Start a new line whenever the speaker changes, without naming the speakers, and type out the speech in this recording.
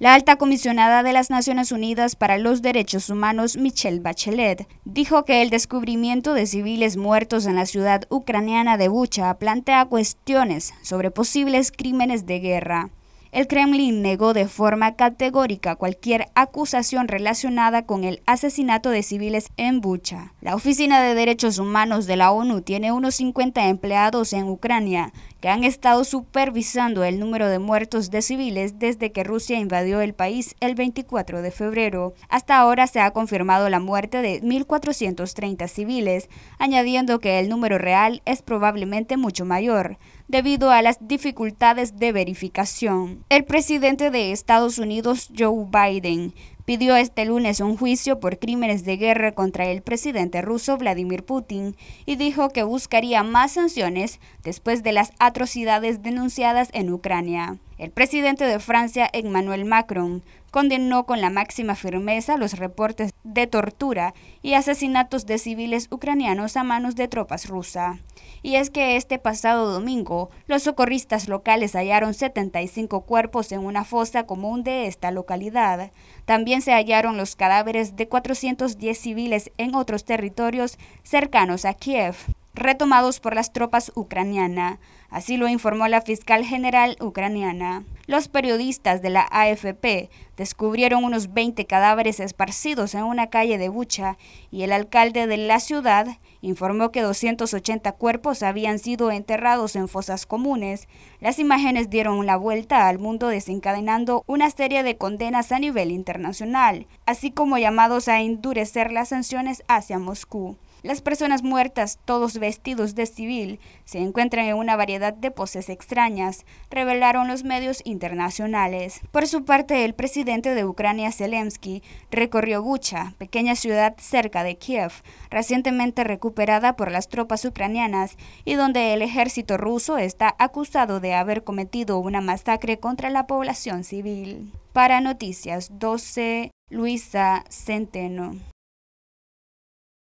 La alta comisionada de las Naciones Unidas para los Derechos Humanos, Michelle Bachelet, dijo que el descubrimiento de civiles muertos en la ciudad ucraniana de Bucha plantea cuestiones sobre posibles crímenes de guerra. El Kremlin negó de forma categórica cualquier acusación relacionada con el asesinato de civiles en Bucha. La Oficina de Derechos Humanos de la ONU tiene unos 50 empleados en Ucrania que han estado supervisando el número de muertos de civiles desde que Rusia invadió el país el 24 de febrero. Hasta ahora se ha confirmado la muerte de 1.430 civiles, añadiendo que el número real es probablemente mucho mayor debido a las dificultades de verificación. El presidente de Estados Unidos, Joe Biden, pidió este lunes un juicio por crímenes de guerra contra el presidente ruso Vladimir Putin y dijo que buscaría más sanciones después de las atrocidades denunciadas en Ucrania. El presidente de Francia, Emmanuel Macron, condenó con la máxima firmeza los reportes de tortura y asesinatos de civiles ucranianos a manos de tropas rusas. Y es que este pasado domingo, los socorristas locales hallaron 75 cuerpos en una fosa común de esta localidad. También se hallaron los cadáveres de 410 civiles en otros territorios cercanos a Kiev retomados por las tropas ucranianas. Así lo informó la fiscal general ucraniana. Los periodistas de la AFP descubrieron unos 20 cadáveres esparcidos en una calle de Bucha y el alcalde de la ciudad informó que 280 cuerpos habían sido enterrados en fosas comunes. Las imágenes dieron la vuelta al mundo desencadenando una serie de condenas a nivel internacional, así como llamados a endurecer las sanciones hacia Moscú. Las personas muertas, todos vestidos de civil, se encuentran en una variedad de poses extrañas, revelaron los medios internacionales. Por su parte, el presidente de Ucrania, Zelensky, recorrió Bucha, pequeña ciudad cerca de Kiev, recientemente recuperada por las tropas ucranianas y donde el ejército ruso está acusado de haber cometido una masacre contra la población civil. Para Noticias 12, Luisa Centeno.